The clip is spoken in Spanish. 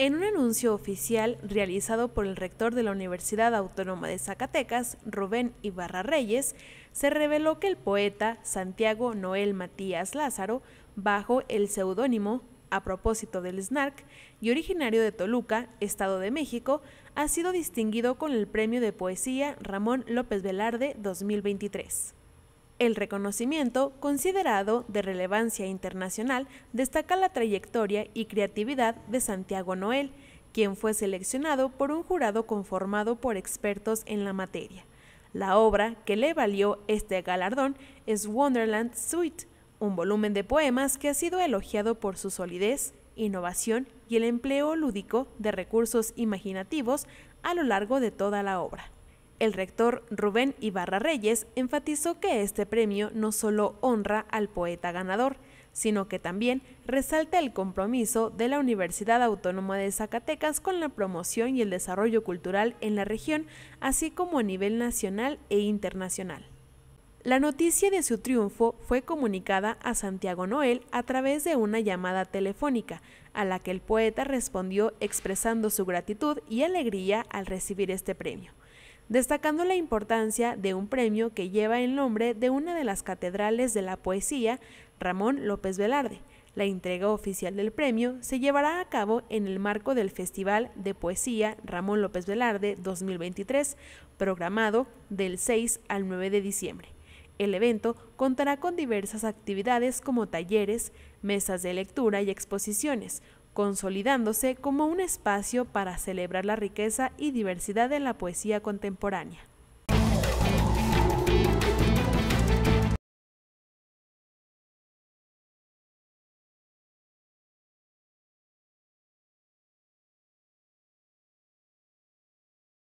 En un anuncio oficial realizado por el rector de la Universidad Autónoma de Zacatecas, Rubén Ibarra Reyes, se reveló que el poeta Santiago Noel Matías Lázaro, bajo el seudónimo a propósito del Snark y originario de Toluca, Estado de México, ha sido distinguido con el Premio de Poesía Ramón López Velarde 2023. El reconocimiento, considerado de relevancia internacional, destaca la trayectoria y creatividad de Santiago Noel, quien fue seleccionado por un jurado conformado por expertos en la materia. La obra que le valió este galardón es Wonderland Suite, un volumen de poemas que ha sido elogiado por su solidez, innovación y el empleo lúdico de recursos imaginativos a lo largo de toda la obra. El rector Rubén Ibarra Reyes enfatizó que este premio no solo honra al poeta ganador, sino que también resalta el compromiso de la Universidad Autónoma de Zacatecas con la promoción y el desarrollo cultural en la región, así como a nivel nacional e internacional. La noticia de su triunfo fue comunicada a Santiago Noel a través de una llamada telefónica, a la que el poeta respondió expresando su gratitud y alegría al recibir este premio destacando la importancia de un premio que lleva el nombre de una de las catedrales de la poesía, Ramón López Velarde. La entrega oficial del premio se llevará a cabo en el marco del Festival de Poesía Ramón López Velarde 2023, programado del 6 al 9 de diciembre. El evento contará con diversas actividades como talleres, mesas de lectura y exposiciones, consolidándose como un espacio para celebrar la riqueza y diversidad de la poesía contemporánea.